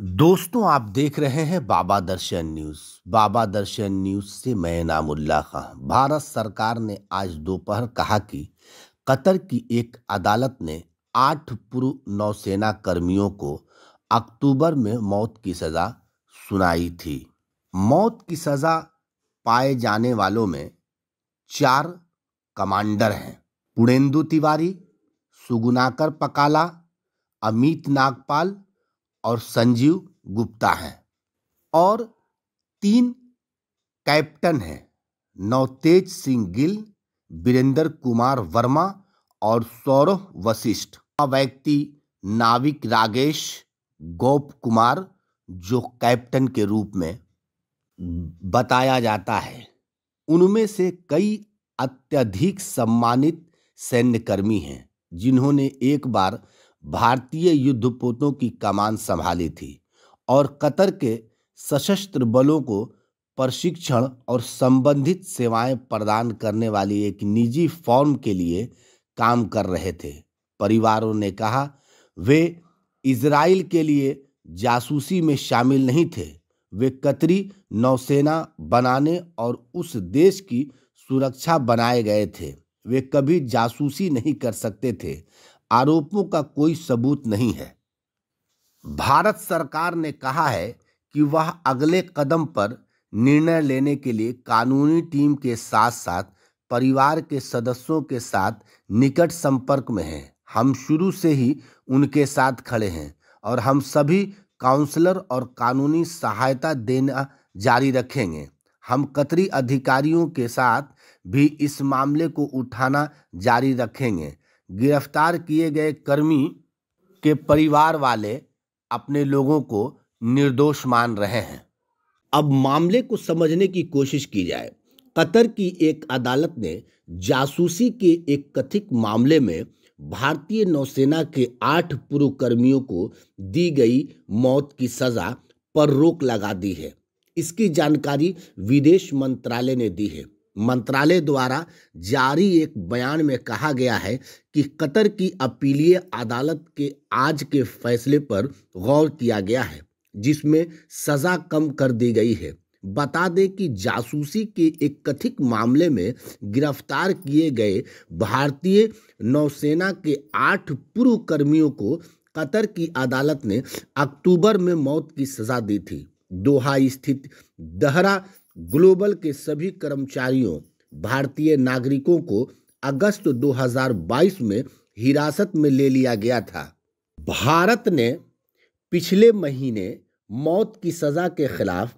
दोस्तों आप देख रहे हैं बाबा दर्शन न्यूज़ बाबा दर्शन न्यूज़ से मैं नामुल्ला खां भारत सरकार ने आज दोपहर कहा कि कतर की एक अदालत ने आठ पूर्व नौसेना कर्मियों को अक्टूबर में मौत की सज़ा सुनाई थी मौत की सज़ा पाए जाने वालों में चार कमांडर हैं पुणेंदु तिवारी सुगुनाकर पकाला अमित नागपाल और संजीव गुप्ता हैं और तीन कैप्टन हैं नवतेज सिंह गिल वीरेंद्र कुमार वर्मा और सौरभ वशिष्ठ व्यक्ति नाविक रागेश गोप कुमार जो कैप्टन के रूप में बताया जाता है उनमें से कई अत्यधिक सम्मानित सैन्यकर्मी हैं जिन्होंने एक बार भारतीय युद्धपोतों की कमान संभाली थी और कतर के सशस्त्र बलों को प्रशिक्षण और संबंधित सेवाएं प्रदान करने वाली एक निजी फॉर्म के लिए काम कर रहे थे परिवारों ने कहा वे इसराइल के लिए जासूसी में शामिल नहीं थे वे कतरी नौसेना बनाने और उस देश की सुरक्षा बनाए गए थे वे कभी जासूसी नहीं कर सकते थे आरोपों का कोई सबूत नहीं है भारत सरकार ने कहा है कि वह अगले कदम पर निर्णय लेने के लिए कानूनी टीम के साथ साथ परिवार के सदस्यों के साथ निकट संपर्क में है हम शुरू से ही उनके साथ खड़े हैं और हम सभी काउंसलर और कानूनी सहायता देना जारी रखेंगे हम कतरी अधिकारियों के साथ भी इस मामले को उठाना जारी रखेंगे गिरफ्तार किए गए कर्मी के परिवार वाले अपने लोगों को निर्दोष मान रहे हैं अब मामले को समझने की कोशिश की जाए कतर की एक अदालत ने जासूसी के एक कथित मामले में भारतीय नौसेना के आठ पूर्व कर्मियों को दी गई मौत की सजा पर रोक लगा दी है इसकी जानकारी विदेश मंत्रालय ने दी है मंत्रालय द्वारा जारी एक बयान में कहा गया है कि कतर की अपीलीय अदालत के आज के फैसले पर गौर किया गया है जिसमें सजा कम कर दी गई है बता दें कि जासूसी के एक कथित मामले में गिरफ्तार किए गए भारतीय नौसेना के आठ पूर्व कर्मियों को कतर की अदालत ने अक्टूबर में मौत की सजा दी थी दोहा स्थित दहरा ग्लोबल के सभी कर्मचारियों भारतीय नागरिकों को अगस्त 2022 में हिरासत में ले लिया गया था भारत ने पिछले महीने मौत की सज़ा के खिलाफ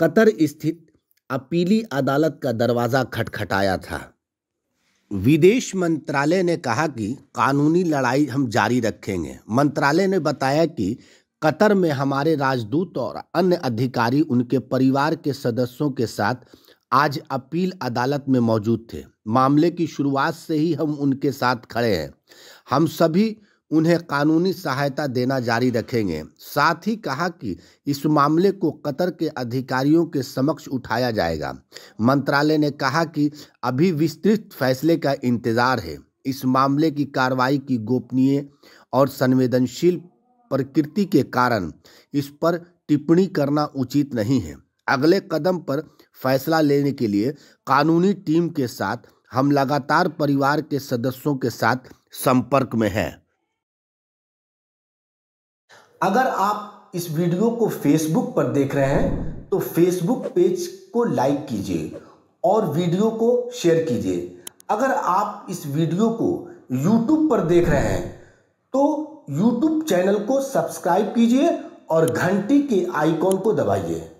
कतर स्थित अपीली अदालत का दरवाज़ा खटखटाया था विदेश मंत्रालय ने कहा कि कानूनी लड़ाई हम जारी रखेंगे मंत्रालय ने बताया कि कतर में हमारे राजदूत और अन्य अधिकारी उनके परिवार के सदस्यों के साथ आज अपील अदालत में मौजूद थे मामले की शुरुआत से ही हम उनके साथ खड़े हैं हम सभी उन्हें कानूनी सहायता देना जारी रखेंगे साथ ही कहा कि इस मामले को कतर के अधिकारियों के समक्ष उठाया जाएगा मंत्रालय ने कहा कि अभी विस्तृत फैसले का इंतजार है इस मामले की कार्रवाई की गोपनीय और संवेदनशील प्रकृति के कारण इस पर टिप्पणी करना उचित नहीं है अगले कदम पर फैसला लेने के लिए कानूनी टीम के साथ हम लगातार परिवार के सदस्यों के साथ संपर्क में हैं अगर आप इस वीडियो को फेसबुक पर देख रहे हैं तो फेसबुक पेज को लाइक कीजिए और वीडियो को शेयर कीजिए अगर आप इस वीडियो को यूट्यूब पर देख रहे हैं तो यूट्यूब चैनल को सब्सक्राइब कीजिए और घंटी के आइकॉन को दबाइए